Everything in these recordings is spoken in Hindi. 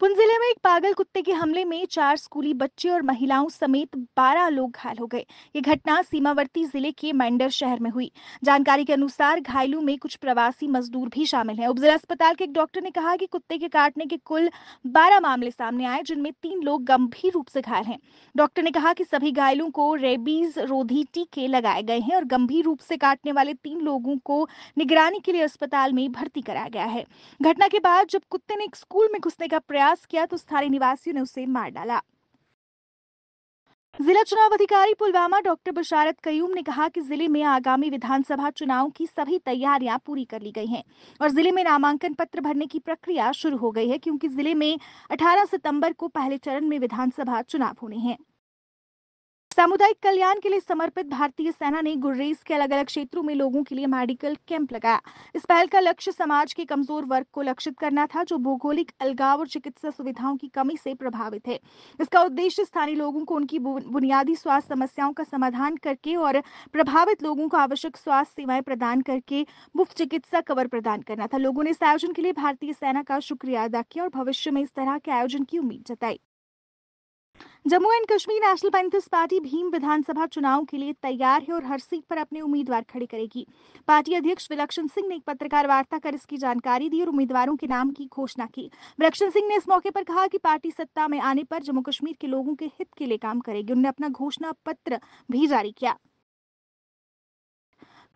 पुन जिले में एक पागल कुत्ते के हमले में चार स्कूली बच्चे और महिलाओं समेत 12 लोग घायल हो गए ये घटना सीमावर्ती जिले के मैंडर शहर में हुई जानकारी के अनुसार घायलों में कुछ प्रवासी मजदूर भी शामिल हैं उपजिला अस्पताल के एक डॉक्टर ने कहा कि कुत्ते के काटने के कुल 12 मामले सामने आए जिनमें तीन लोग गंभीर रूप से घायल है डॉक्टर ने कहा की सभी घायलों को रेबीज रोधी टीके लगाए गए हैं और गंभीर रूप से काटने वाले तीन लोगों को निगरानी के लिए अस्पताल में भर्ती कराया गया है घटना के बाद जब कुत्ते ने एक स्कूल में घुसने का प्रयास प्रयास किया तो स्थानीय निवासियों ने उसे मार डाला जिला चुनाव अधिकारी पुलवामा डॉक्टर बशारत कयूम ने कहा कि जिले में आगामी विधानसभा चुनाव की सभी तैयारियां पूरी कर ली गई हैं और जिले में नामांकन पत्र भरने की प्रक्रिया शुरू हो गई है क्योंकि जिले में 18 सितंबर को पहले चरण में विधानसभा चुनाव होने हैं सामुदायिक कल्याण के लिए समर्पित भारतीय सेना ने गुर्रेज के अलग अलग क्षेत्रों में लोगों के लिए मेडिकल कैंप लगाया इस पहल का लक्ष्य समाज के कमजोर वर्ग को लक्षित करना था जो भौगोलिक अलगाव और चिकित्सा सुविधाओं की कमी से प्रभावित है इसका उद्देश्य स्थानीय लोगों को उनकी बुनियादी स्वास्थ्य समस्याओं का समाधान करके और प्रभावित लोगों को आवश्यक स्वास्थ्य सेवाएं प्रदान करके मुफ्त चिकित्सा कवर प्रदान करना था लोगों ने इस आयोजन के लिए भारतीय सेना का शुक्रिया अदा किया और भविष्य में इस तरह के आयोजन की उम्मीद जताई Jammu and Kashmir National Panthers Party Bhim विधानसभा चुनाव के लिए तैयार है और हर सीट पर अपने उम्मीदवार खड़े करेगी पार्टी अध्यक्ष विलक्षण सिंह ने एक पत्रकार वार्ता कर इसकी जानकारी दी और उम्मीदवारों के नाम की घोषणा की विलक्षण सिंह ने इस मौके पर कहा कि पार्टी सत्ता में आने पर जम्मू कश्मीर के लोगों के हित के लिए काम करेगी उन्होंने अपना घोषणा पत्र भी जारी किया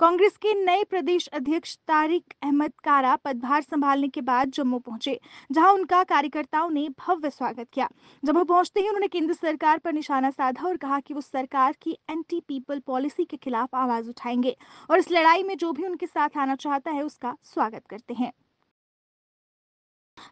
कांग्रेस के नए प्रदेश अध्यक्ष तारिक अहमद कारा पदभार संभालने के बाद जम्मू पहुंचे जहां उनका कार्यकर्ताओं ने भव्य स्वागत किया जम्मू पहुंचते ही उन्होंने केंद्र सरकार पर निशाना साधा और कहा कि वो सरकार की एंटी पीपल पॉलिसी के खिलाफ आवाज उठाएंगे और इस लड़ाई में जो भी उनके साथ आना चाहता है उसका स्वागत करते हैं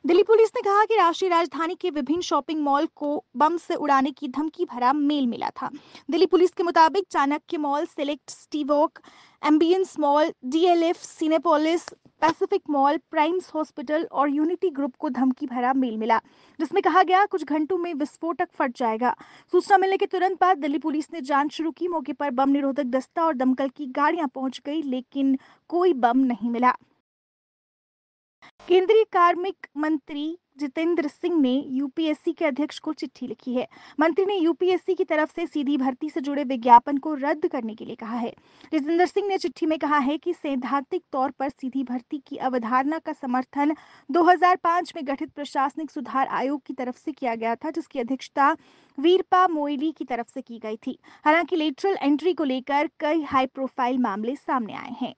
दिल्ली पुलिस ने कहा कि राष्ट्रीय राजधानी के विभिन्न शॉपिंग मॉल को बम से उड़ाने की धमकी भरा मेल मिला था दिल्ली पुलिस के मुताबिक Chanakya mall Select Citywalk Ambience mall DLF Cinepolis Pacific mall Primus hospital और यूनिटी ग्रुप को धमकी भरा मेल मिला जिसमें कहा गया कुछ घंटों में विस्फोटक फट जाएगा सूचना मिलने के तुरंत बाद दिल्ली पुलिस ने जांच शुरू की मौके पर बम निरोधक दस्ता और दमकल की गाड़ियां पहुंच गई लेकिन कोई बम नहीं मिला केंद्रीय कार्मिक मंत्री जितेंद्र सिंह ने यूपीएससी के अध्यक्ष को चिट्ठी लिखी है मंत्री ने यूपीएससी की तरफ से सीधी भर्ती से जुड़े विज्ञापन को रद्द करने के लिए कहा है जितेंद्र सिंह ने चिट्ठी में कहा है कि सैद्धांतिक तौर पर सीधी भर्ती की अवधारणा का समर्थन 2005 में गठित प्रशासनिक सुधार आयोग की तरफ से किया गया था जिसकी अध्यक्षता वीरपा मोइली की तरफ से की गई थी हालांकि लेटरल एंट्री को लेकर कई हाई प्रोफाइल मामले सामने आए हैं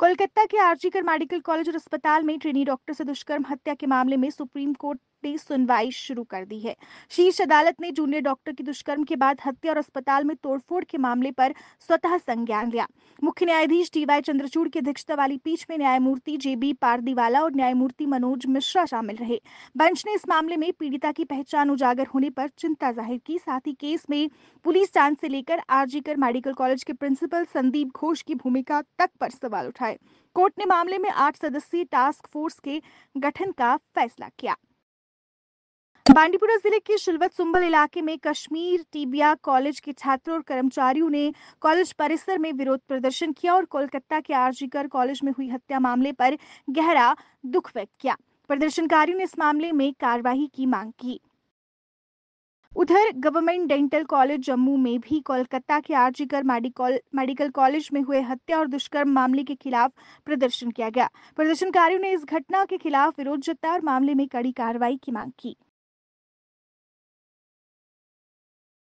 कोलकाता के आरजीकर मेडिकल कॉलेज और अस्पताल में ट्रेनी डॉक्टर से दुष्कर्म हत्या के मामले में सुप्रीम कोर्ट की सुनवाई शुरू कर दी है शीर्ष अदालत ने जूनियर डॉक्टर की दुष्कर्म के बाद हत्या और अस्पताल में तोड़फोड़ के मामले पर स्वतः संज्ञान लिया मुख्य न्यायाधीश डीवाई चंद्रचूड़ की अध्यक्षता वाली पीठ में न्यायमूर्ति जेबी पारदीवाला और न्यायमूर्ति मनोज मिश्रा शामिल रहे बेंच ने इस मामले में पीड़िता की पहचान उजागर होने पर चिंता जाहिर की साथ ही केस में पुलिस जांच से लेकर आरजीकर मेडिकल कॉलेज के प्रिंसिपल संदीप घोष की भूमिका तक पर सवाल उठाए कोर्ट ने मामले में आठ सदस्यीय टास्क फोर्स के गठन का फैसला किया बांडीपुरा जिले के शिलवत सुंबल इलाके में कश्मीर टीबिया कॉलेज के छात्रों और कर्मचारियों ने कॉलेज परिसर में विरोध प्रदर्शन किया और कोलकाता के आरजीकर कॉलेज में हुई हत्या मामले पर गहरा दुख व्यक्त किया प्रदर्शनकारियों ने इस मामले में कार्रवाई की मांग की उधर गवर्नमेंट डेंटल कॉलेज जम्मू में भी कोलकाता के आरजीकर मेडिकल मेडिकल कॉलेज में हुए हत्या और दुष्कर्म मामले के खिलाफ प्रदर्शन किया गया प्रदर्शनकारियों ने इस घटना के खिलाफ विरोध जताया और मामले में कड़ी कार्रवाई की मांग की